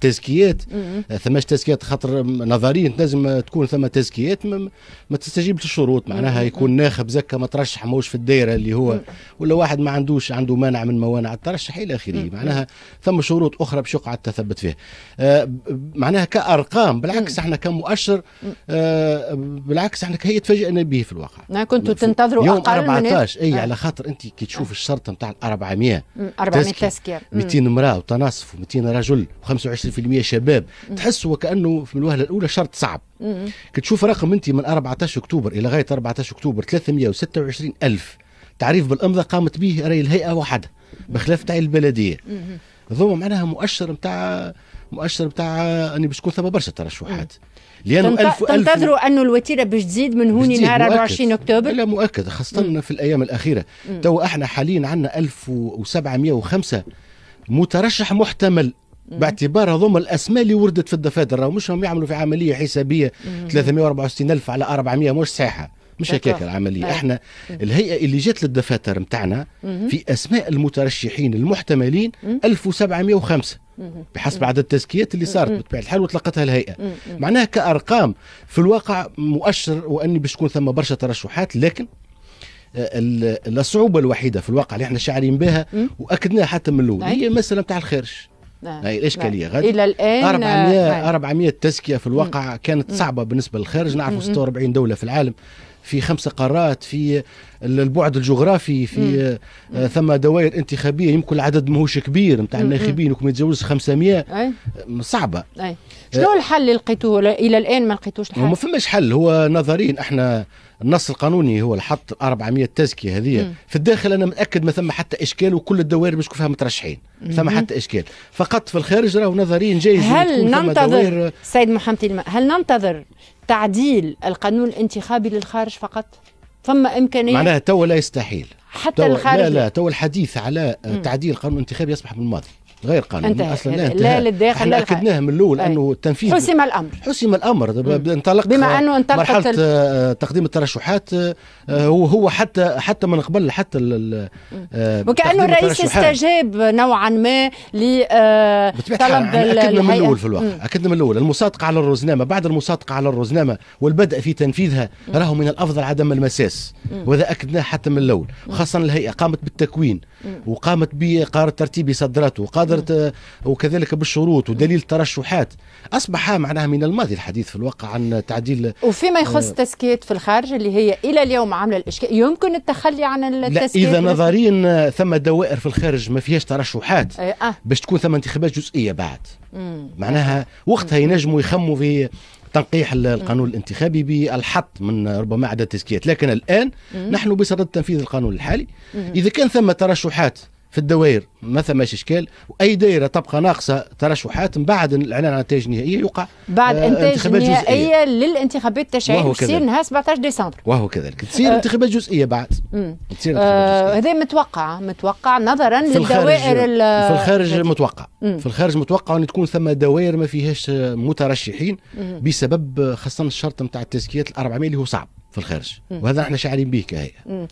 تزكيات ثماش تزكيات خاطر نظريا لازم تكون ثم تزكيات ما, تستجيب للشروط معناها يكون ناخب زكا ما ترشح موش في الدائره اللي هو ولا واحد ما عندوش عنده مانع من موانع الترشح الى اخره معناها ثم شروط اخرى باش يقعد تثبت فيها آه، معناها كارقام بالعكس احنا كمؤشر آه، بالعكس احنا هي تفاجئنا به في الواقع نعم، كنتوا تنتظروا يوم اقل 14 اي نعم. على خاطر انت كي نعم. تشوف الشرط نتاع 400 400 تزكيه 200 امراه وتناصف و200 رجل و25 25% شباب تحس وكانه في الوهله الاولى شرط صعب كتشوف رقم انت من 14 اكتوبر الى غايه 14 اكتوبر 326 الف تعريف بالامضه قامت به راي الهيئه وحدها بخلاف تاع البلديه هذوما معناها مؤشر نتاع مؤشر نتاع اني باش تكون ثم برشا ترشحات لانه تنت... ألف تنتظروا انه الوتيره باش تزيد من هوني نهار 24 اكتوبر لا مؤكد خاصه مم. في الايام الاخيره تو احنا حاليا عندنا 1705 مترشح محتمل باعتبار هذوما الاسماء اللي وردت في الدفاتر راهو مش هم يعملوا في عمليه حسابيه 364 الف على 400 مش صحيحه مش هكاك العمليه احنا الهيئه اللي جات للدفاتر نتاعنا في اسماء المترشحين المحتملين 1705 بحسب عدد التزكيات اللي صارت بطبيعه الحال وطلقتها الهيئه معناها كارقام في الواقع مؤشر واني باش تكون ثم برشا ترشحات لكن آه، الصعوبه الوحيده في الواقع اللي احنا شاعرين بها واكدناها حتى من الاول نعم. هي المساله نتاع الخارج نعم. نعم. هي الاشكاليه نعم. غادي الى الان 400 نعم. 400 تزكيه في الواقع كانت صعبه بالنسبه للخارج نعرف 46 دوله في العالم في خمسة قارات في البعد الجغرافي في آه، ثم دوائر انتخابية يمكن العدد ماهوش كبير نتاع الناخبين يمكن يتجاوز 500 أي. آه، صعبة أي. آه، شنو الحل اللي لقيتوه إلى الآن ما لقيتوش الحل؟ ما فماش حل هو نظريا احنا النص القانوني هو الحط 400 تزكيه هذه في الداخل انا متاكد ما ثم حتى اشكال وكل الدوائر مش فيها مترشحين ثم حتى اشكال فقط في الخارج راهو نظريا جايز هل ننتظر سيد محمد هل ننتظر تعديل القانون الانتخابي للخارج فقط ثم امكانيه معناها تو لا يستحيل حتى الخارج لا لا تو الحديث على تعديل القانون الانتخابي يصبح بالماضي غير قانوني انتهى. اصلا لا, انتهى. لا للداخل لا اكدناه من الاول انه التنفيذ حسم الامر حسم الامر انطلق بما انه انطلقت مرحله ال... آه، تقديم الترشحات آه، هو هو حتى حتى من قبل حتى ال... آه، وكانه الرئيس استجاب نوعا ما لطلب اكدنا من الاول في الواقع اكدنا من الاول المصادقه على الرزنامه بعد المصادقه على الرزنامه والبدء في تنفيذها راه من الافضل عدم المساس وهذا اكدناه حتى من الاول خاصه الهيئه قامت بالتكوين وقامت بقرار ترتيبي صدراته وقامت بمبادرة وكذلك بالشروط ودليل الترشحات أصبح معناها من الماضي الحديث في الواقع عن تعديل وفيما آه، يخص التسكيت في الخارج اللي هي إلى اليوم عاملة الإشكال يمكن التخلي عن التسكيت لا إذا نظريا ثم دوائر في الخارج ما فيهاش ترشحات آه،, آه. باش تكون ثم انتخابات جزئية بعد مم. معناها وقتها ينجموا يخموا في تنقيح القانون الانتخابي بالحط من ربما عدد التزكيات لكن الان مم. نحن بصدد تنفيذ القانون الحالي مم. اذا كان ثم ترشحات في الدوائر ما ثماش اشكال واي دائره تبقى ناقصه ترشحات من بعد الاعلان عن النتائج النهائيه يوقع بعد آه، انتاج نهائيه للانتخابات التشريعيه تصير نهار 17 ديسمبر وهو كذلك تصير أه انتخابات جزئيه بعد تصير أه هذا متوقع متوقع نظرا للدوائر في الخارج متوقع في الخارج متوقع ان تكون ثم دوائر ما فيهاش مترشحين بسبب خاصه الشرط نتاع التزكيات ال 400 اللي هو صعب في الخارج وهذا احنا شاعرين به كهيئه